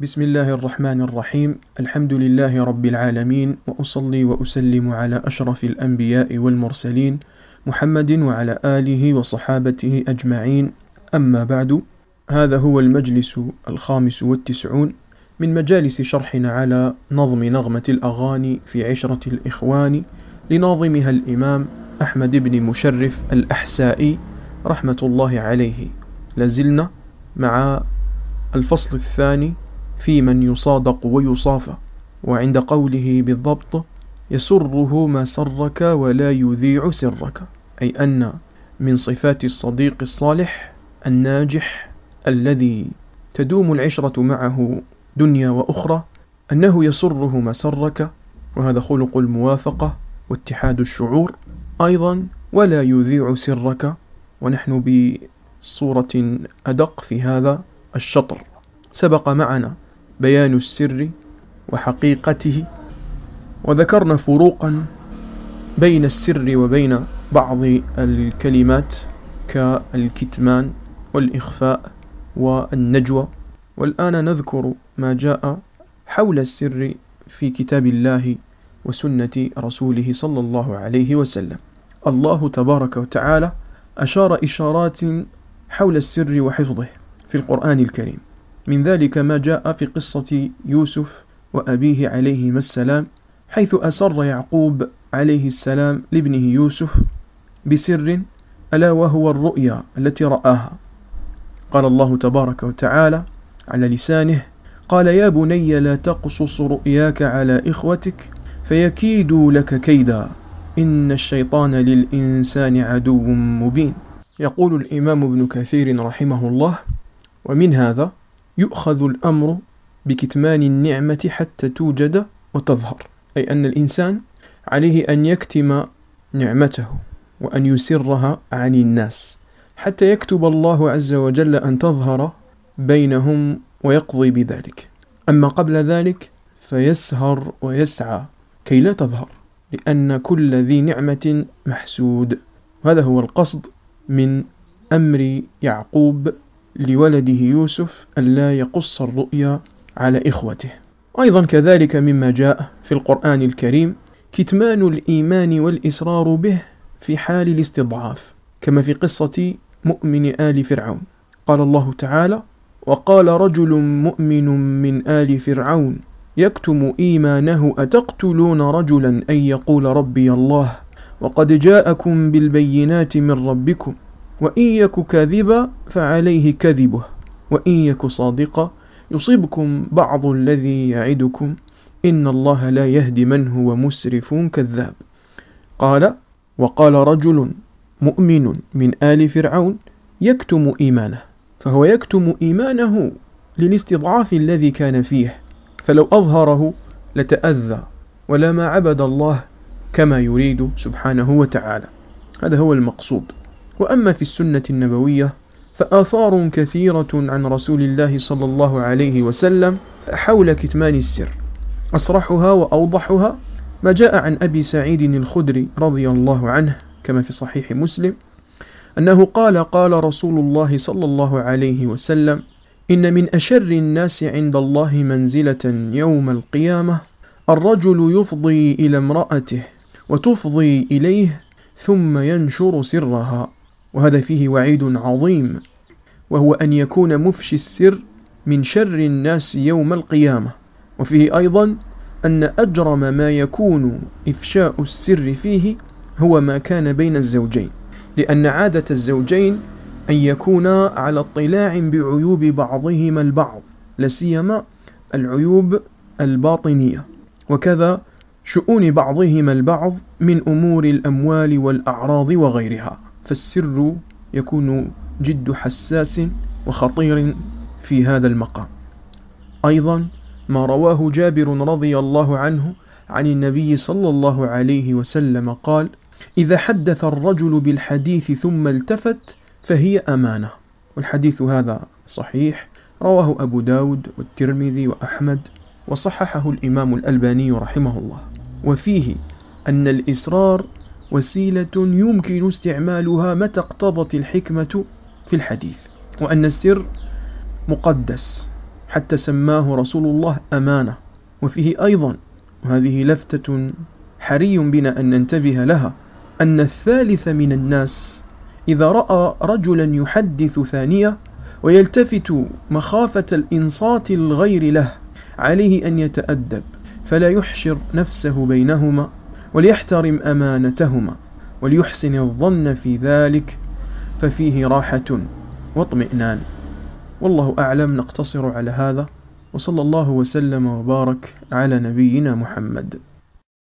بسم الله الرحمن الرحيم الحمد لله رب العالمين وأصلي وأسلم على أشرف الأنبياء والمرسلين محمد وعلى آله وصحابته أجمعين أما بعد هذا هو المجلس الخامس والتسعون من مجالس شرحنا على نظم نغمة الأغاني في عشرة الإخوان لناظمها الإمام أحمد بن مشرف الأحسائي رحمة الله عليه لازلنا مع الفصل الثاني في من يصادق ويصافى وعند قوله بالضبط يسره ما سرك ولا يذيع سرك أي أن من صفات الصديق الصالح الناجح الذي تدوم العشرة معه دنيا وأخرى أنه يسره ما سرك وهذا خلق الموافقة واتحاد الشعور أيضا ولا يذيع سرك ونحن بصورة أدق في هذا الشطر سبق معنا بيان السر وحقيقته وذكرنا فروقا بين السر وبين بعض الكلمات كالكتمان والإخفاء والنجوى والآن نذكر ما جاء حول السر في كتاب الله وسنة رسوله صلى الله عليه وسلم الله تبارك وتعالى أشار إشارات حول السر وحفظه في القرآن الكريم من ذلك ما جاء في قصة يوسف وأبيه عليهما السلام حيث أسر يعقوب عليه السلام لابنه يوسف بسر ألا وهو الرؤيا التي رآها قال الله تبارك وتعالى على لسانه قال يا بني لا تقصص رؤياك على إخوتك فيكيدوا لك كيدا إن الشيطان للإنسان عدو مبين يقول الإمام ابن كثير رحمه الله ومن هذا يؤخذ الأمر بكتمان النعمة حتى توجد وتظهر أي أن الإنسان عليه أن يكتم نعمته وأن يسرها عن الناس حتى يكتب الله عز وجل أن تظهر بينهم ويقضي بذلك أما قبل ذلك فيسهر ويسعى كي لا تظهر لأن كل ذي نعمة محسود وهذا هو القصد من أمر يعقوب لولده يوسف ألا يقص الرؤيا على إخوته أيضا كذلك مما جاء في القرآن الكريم كتمان الإيمان والإسرار به في حال الاستضعاف كما في قصة مؤمن آل فرعون قال الله تعالى وقال رجل مؤمن من آل فرعون يكتم إيمانه أتقتلون رجلا أن يقول ربي الله وقد جاءكم بالبينات من ربكم وإن يك كاذبا فعليه كذبه وإن يك صادقا يصيبكم بعض الذي يعدكم إن الله لا يهدي من هو مسرف كذاب قال وقال رجل مؤمن من آل فرعون يكتم إيمانه فهو يكتم إيمانه للاستضعاف الذي كان فيه فلو أظهره لتأذى ولما عبد الله كما يريد سبحانه وتعالى هذا هو المقصود وأما في السنة النبوية فآثار كثيرة عن رسول الله صلى الله عليه وسلم حول كتمان السر أصرحها وأوضحها ما جاء عن أبي سعيد الخدري رضي الله عنه كما في صحيح مسلم أنه قال قال رسول الله صلى الله عليه وسلم إن من أشر الناس عند الله منزلة يوم القيامة الرجل يفضي إلى امرأته وتفضي إليه ثم ينشر سرها وهذا فيه وعيد عظيم وهو أن يكون مفشي السر من شر الناس يوم القيامة وفيه أيضا أن أجرم ما يكون إفشاء السر فيه هو ما كان بين الزوجين لأن عادة الزوجين أن يكونا على اطلاع بعيوب بعضهما البعض لسيما العيوب الباطنية وكذا شؤون بعضهما البعض من أمور الأموال والأعراض وغيرها فالسر يكون جد حساس وخطير في هذا المقام أيضا ما رواه جابر رضي الله عنه عن النبي صلى الله عليه وسلم قال إذا حدث الرجل بالحديث ثم التفت فهي أمانة والحديث هذا صحيح رواه أبو داود والترمذي وأحمد وصححه الإمام الألباني رحمه الله وفيه أن الإصرار وسيلة يمكن استعمالها متى اقتضت الحكمة في الحديث وأن السر مقدس حتى سماه رسول الله أمانة وفيه أيضا وهذه لفتة حري بنا أن ننتبه لها أن الثالث من الناس إذا رأى رجلا يحدث ثانية ويلتفت مخافة الإنصات الغير له عليه أن يتأدب فلا يحشر نفسه بينهما وليحترم أمانتهما وليحسن الظن في ذلك ففيه راحة واطمئنان والله أعلم نقتصر على هذا وصلى الله وسلم وبارك على نبينا محمد